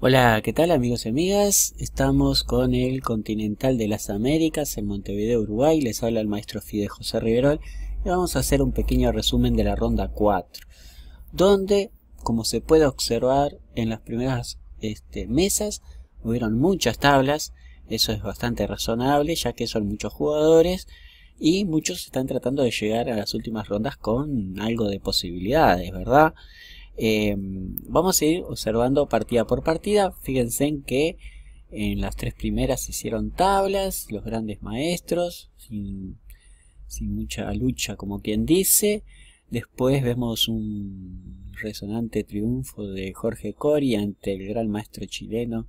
Hola, ¿qué tal amigos y amigas? Estamos con el Continental de las Américas en Montevideo, Uruguay. Les habla el maestro Fide José Riverol y vamos a hacer un pequeño resumen de la ronda 4, donde, como se puede observar en las primeras este, mesas, hubieron muchas tablas. Eso es bastante razonable, ya que son muchos jugadores y muchos están tratando de llegar a las últimas rondas con algo de posibilidades, ¿verdad? Eh, vamos a ir observando partida por partida. Fíjense en que en las tres primeras se hicieron tablas, los grandes maestros, sin, mucha lucha como quien dice. Después vemos un resonante triunfo de Jorge Cori ante el gran maestro chileno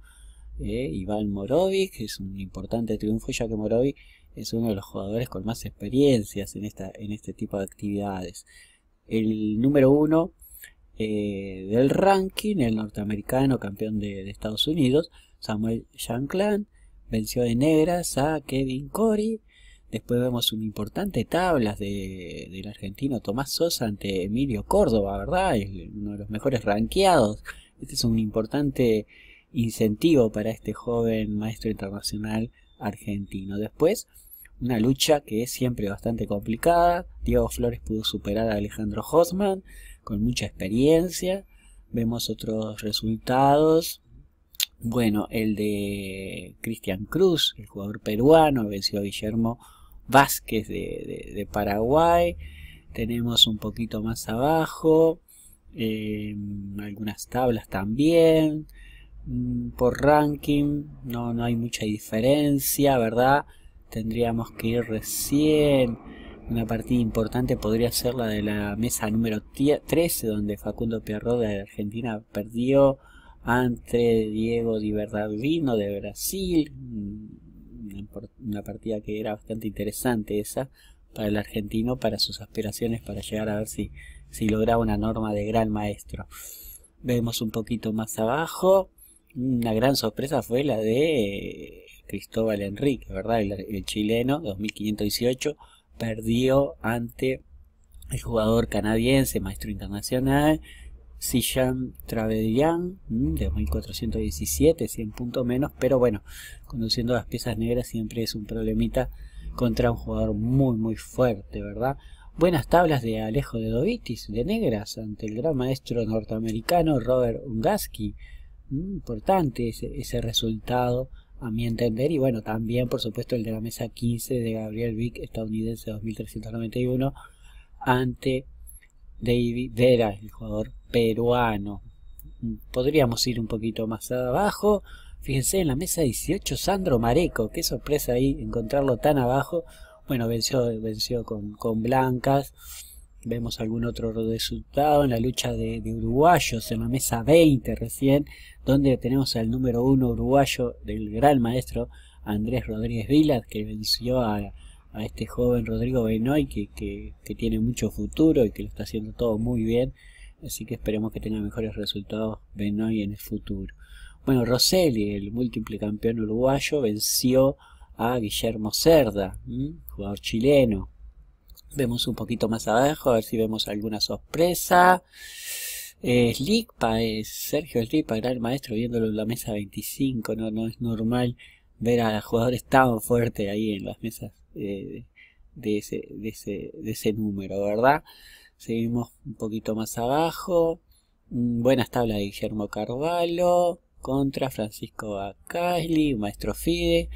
eh, Iván Morovic, que es un importante triunfo ya que Morovi es uno de los jugadores con más experiencias en, esta, en este tipo de actividades. El número uno eh, del ranking, el norteamericano campeón de, Estados Unidos, Samuel Shankland, venció de negras a Kevin Corey. Después vemos un importante tabla de, del argentino Tomás Sosa ante Emilio Córdoba, ¿verdad? uno de los mejores ranqueados. Este es un importante incentivo para este joven maestro internacional argentino. Después, una lucha que es siempre bastante complicada. Diego Flores pudo superar a Alejandro Hosman con mucha experiencia. Vemos otros resultados. Bueno, el de Cristian Cruz, el jugador peruano, venció a Guillermo Vázquez de, Paraguay. Tenemos un poquito más abajo em, algunas tablas también. Mm, por ranking no, no hay mucha diferencia, ¿verdad? Tendríamos que ir recién una partida importante podría ser la de la mesa número 13, donde Facundo Pierroda de Argentina perdió ante Diego Di vino de Brasil. Mm, una partida que era bastante interesante esa para el argentino, para sus aspiraciones, para llegar a ver si, si lograba una norma de gran maestro. Vemos un poquito más abajo. Una gran sorpresa fue la de eh, Cristóbal Enrique, ¿verdad? El, el chileno, 2518 perdió ante el jugador canadiense, maestro internacional, Sijan Travedian, mm, de 1417, 100 puntos menos, pero bueno, conduciendo las piezas negras siempre es un problemita contra un jugador muy muy fuerte, ¿verdad? Buenas tablas de Alejo de Dovitis, de negras, ante el gran maestro norteamericano Robert Ungaski. Mm, importante ese, ese resultado a mi entender. Y bueno, también, por supuesto, el de la mesa 15 de Gabriel Vic estadounidense 2391, ante David Vera, el jugador peruano. Podríamos ir un poquito más abajo. Fíjense en la mesa 18, Sandro Mareco. Qué sorpresa ahí encontrarlo tan abajo. Bueno, venció, venció con, con blancas. Vemos algún otro resultado en la lucha de, uruguayos en la mesa 20 recién, donde tenemos al número uno uruguayo del gran maestro Andrés Rodríguez Vilas, que venció a, este joven Rodrigo Benoy, que, tiene mucho futuro y que lo está haciendo todo muy bien. Así que esperemos que tenga mejores resultados Benoy en el futuro. Bueno, Roseli, el múltiple campeón uruguayo, venció a Guillermo Cerda, jugador chileno, Vemos un poquito más abajo, a ver si vemos alguna sorpresa. Eh, es eh, Sergio Slipa, gran maestro, viéndolo en la mesa 25. No, es normal ver a jugadores tan fuertes ahí en las mesas eh, de, ese, número, ¿verdad? Seguimos un poquito más abajo. Mm, buenas tablas de Guillermo Carvalho contra Francisco Bacalli, Maestro Fide.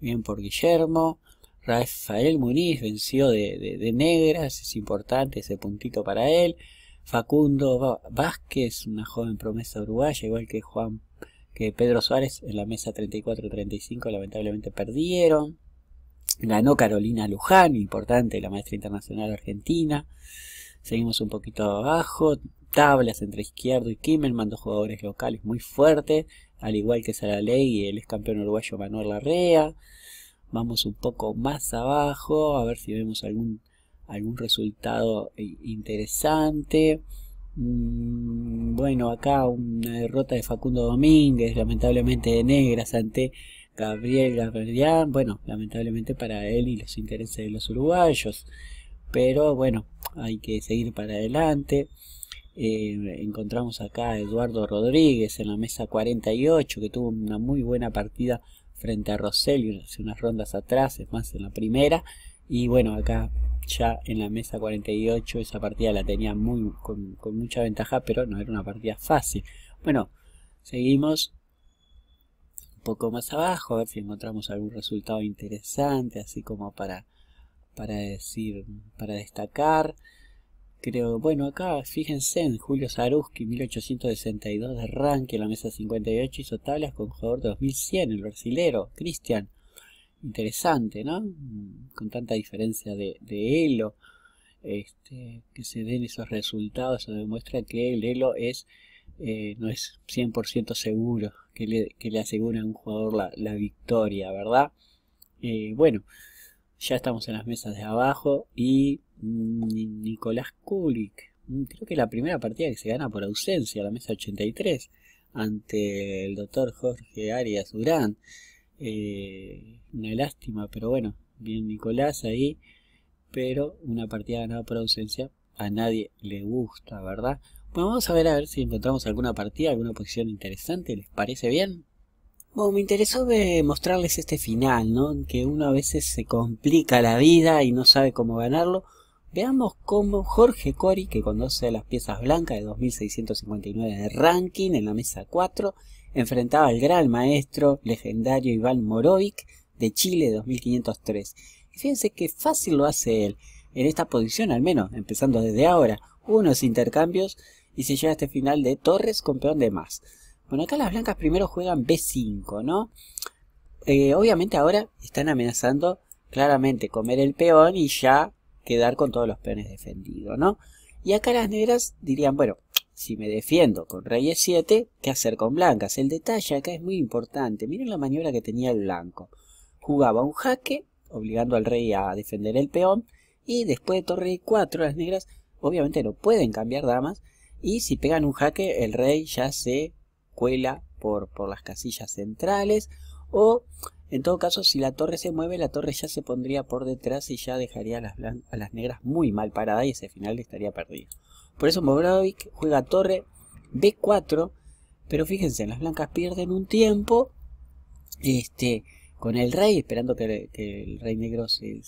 Bien por Guillermo. Rafael Muniz venció de, negras, es importante ese puntito para él. Facundo Vázquez, una joven promesa uruguaya, igual que Juan que Pedro Suárez en la mesa 34-35 lamentablemente perdieron. Ganó Carolina Luján, importante, la maestra internacional argentina. Seguimos un poquito abajo. Tablas entre Izquierdo y Kimmelman, mandó jugadores locales muy fuertes, al igual que Ley y el ex campeón uruguayo Manuel Larrea. Vamos un poco más abajo a ver si vemos algún, algún resultado eh, interesante. Mm, bueno, acá una derrota de Facundo Domínguez, lamentablemente de negras ante Gabriel Gabriel, bueno, lamentablemente para él y los intereses de los uruguayos, pero bueno, hay que seguir para adelante. Eh, encontramos acá a Eduardo Rodríguez en la mesa 48 que tuvo una muy buena partida frente a Rosselli hace unas rondas atrás, es más en la primera. Y bueno, acá ya en la mesa 48 esa partida la tenía muy, con, con mucha ventaja, pero no era una partida fácil. Bueno, seguimos un poco más abajo, a ver si encontramos algún resultado interesante, así como para, para decir, para destacar creo. Bueno, acá, fíjense, en Julio Saruski, 1862 de arranque, la mesa 58, hizo tablas con jugador 2100, el brasilero, Cristian. Interesante, ¿no? Con tanta diferencia de, de Elo. Este, que se den esos resultados, se demuestra que el Elo es, eh, no es 100% seguro, que le, asegura a un jugador la, victoria, ¿verdad? Eh, bueno, ya estamos en las mesas de abajo y Nicolás Kulik. Mm, creo que es la primera partida que se gana por ausencia, la mesa 83, ante el doctor Jorge Arias Durán. Eh, una lástima, pero bueno, bien Nicolás ahí. Pero una partida ganada por ausencia a nadie le gusta, ¿verdad? Bueno, vamos a ver a ver si encontramos alguna partida, alguna posición interesante, ¿les parece bien? Bueno, me interesó mostrarles este final, ¿no? Que uno a veces se complica la vida y no sabe cómo ganarlo. Veamos cómo Jorge Cori, que conoce las piezas blancas de 2659 de ranking en la mesa 4, enfrentaba al gran maestro legendario Iván Morovic de Chile de 2503. fíjense qué fácil lo hace él, en esta posición al menos, empezando desde ahora, unos intercambios y se llega a este final de Torres con peón de más. Bueno, acá las blancas primero juegan B5, ¿no? Eh, obviamente ahora están amenazando claramente comer el peón y ya quedar con todos los peones defendidos, ¿no? Y acá las negras dirían, bueno, si me defiendo con rey e7, ¿qué hacer con blancas? El detalle acá es muy importante. Miren la maniobra que tenía el blanco. Jugaba un jaque, obligando al rey a defender el peón, y después de torre y 4 las negras obviamente no pueden cambiar damas, y si pegan un jaque, el rey ya se cuela por, por las casillas centrales, o en todo caso, si la torre se mueve, la torre ya se pondría por detrás y ya dejaría a las, las negras muy mal paradas y ese final estaría perdido. Por eso Mobradovic juega torre B4, pero fíjense, las blancas pierden un tiempo este, con el rey, esperando que, el rey negro se,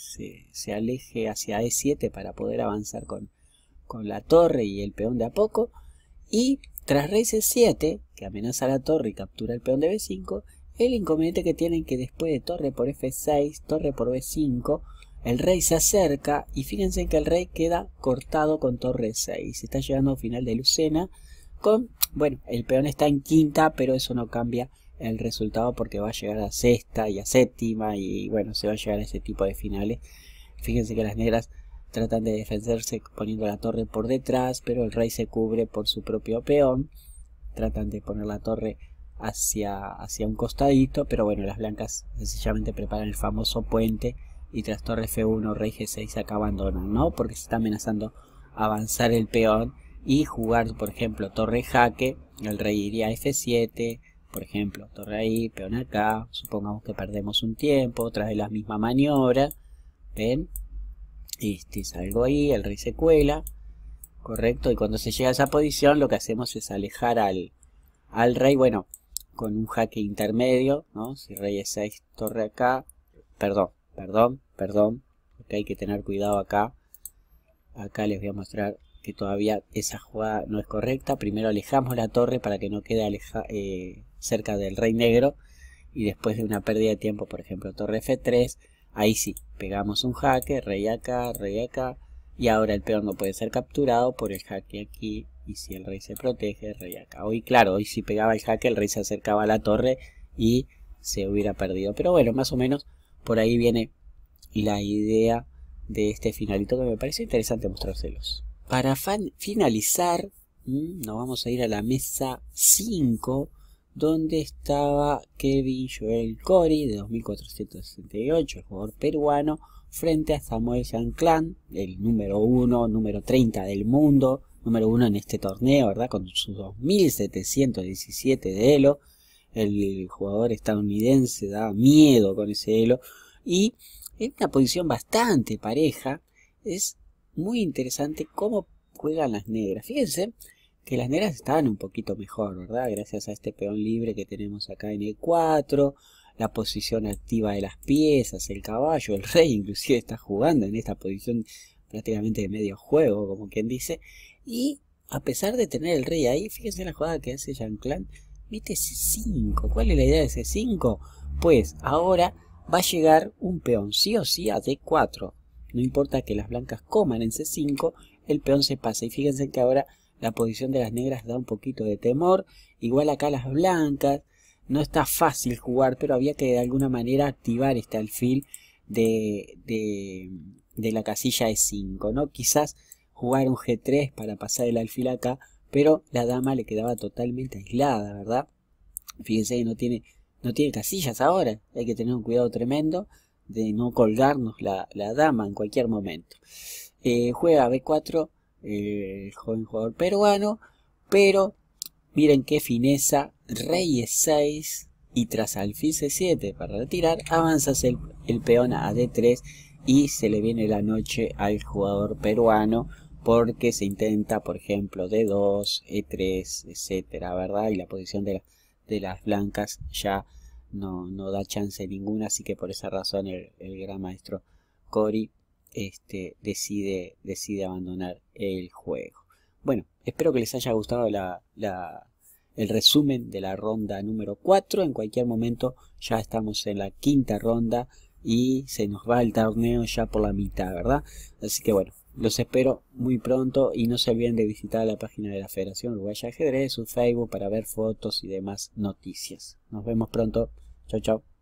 aleje hacia E7 para poder avanzar con, con la torre y el peón de a poco. Y tras rey C7, que amenaza a la torre y captura el peón de B5, el inconveniente que tienen que después de torre por F6, torre por B5, el rey se acerca y fíjense que el rey queda cortado con torre 6. Está llegando al final de Lucena con, bueno, el peón está en quinta, pero eso no cambia el resultado porque va a llegar a sexta y a séptima y bueno, se va a llegar a ese tipo de finales. Fíjense que las negras tratan de defenderse poniendo la torre por detrás, pero el rey se cubre por su propio peón. Tratan de poner la torre hacia, un costadito, pero bueno, las blancas sencillamente preparan el famoso puente y tras torre F1, rey G6 acá abandonan, ¿no? Porque se está amenazando avanzar el peón y jugar, por ejemplo, torre jaque, el rey iría a F7, por ejemplo, torre ahí, peón acá, supongamos que perdemos un tiempo, otra vez la misma maniobra, ¿ven? Este, salgo ahí, el rey se cuela, correcto, y cuando se llega a esa posición lo que hacemos es alejar al, al rey, bueno, con un jaque intermedio, Si rey e6, torre acá, perdón, perdón, perdón, porque hay que tener cuidado acá. Acá les voy a mostrar que todavía esa jugada no es correcta. Primero alejamos la torre para que no quede eh, cerca del rey negro. Y después de una pérdida de tiempo, por ejemplo, torre F3, ahí sí, pegamos un jaque, rey acá, rey acá. Y ahora el peón no puede ser capturado por el jaque aquí y si el rey se protege, el rey acá. Hoy, claro, hoy si pegaba el jaque, el rey se acercaba a la torre y se hubiera perdido. Pero bueno, más o menos por ahí viene la idea de este finalito que me parece interesante mostrárselos. Para finalizar, mm, nos vamos a ir a la mesa 5, donde estaba Kevin Joel Cori, de 2468, el jugador peruano, frente a Samuel Jean el número 1, número 30 del mundo, número uno en este torneo, ¿verdad? Con sus 2.717 de Elo. El jugador estadounidense da miedo con ese Elo. Y en una posición bastante pareja, es muy interesante cómo juegan las negras. Fíjense que las negras están un poquito mejor, ¿verdad? Gracias a este peón libre que tenemos acá en el 4 la posición activa de las piezas, el caballo, el rey inclusive está jugando en esta posición prácticamente de medio juego, como quien dice, y a pesar de tener el rey ahí, fíjense la jugada que hace Jean Clan, mete C5. ¿Cuál es la idea de C5? Pues ahora va a llegar un peón sí o sí a D4. No importa que las blancas coman en C5, el peón se pasa. Y fíjense que ahora la posición de las negras da un poquito de temor. Igual acá las blancas. No está fácil jugar, pero había que de alguna manera activar este alfil de, de, de la casilla E5. ¿no? Quizás jugar un G3 para pasar el alfil acá, pero la dama le quedaba totalmente aislada, ¿verdad? Fíjense que no tiene, no tiene casillas ahora, hay que tener un cuidado tremendo de no colgarnos la, dama en cualquier momento. Eh, juega B4 el eh, joven jugador peruano, pero miren qué fineza, reyes E6 y tras alfil C7 para retirar, avanzas el peón a D3 y se le viene la noche al jugador peruano porque se intenta, por ejemplo, D2, E3, etcétera, ¿verdad? Y la posición de, las blancas ya no, da chance ninguna, así que por esa razón el, gran maestro Cory este, decide, decide abandonar el juego. Bueno, espero que les haya gustado el resumen de la ronda número 4. En cualquier momento ya estamos en la quinta ronda y se nos va el torneo ya por la mitad, ¿verdad? Así que bueno, los espero muy pronto y no se olviden de visitar la página de la Federación Uruguaya de Ajedrez, su Facebook para ver fotos y demás noticias. Nos vemos pronto. Chao, chao.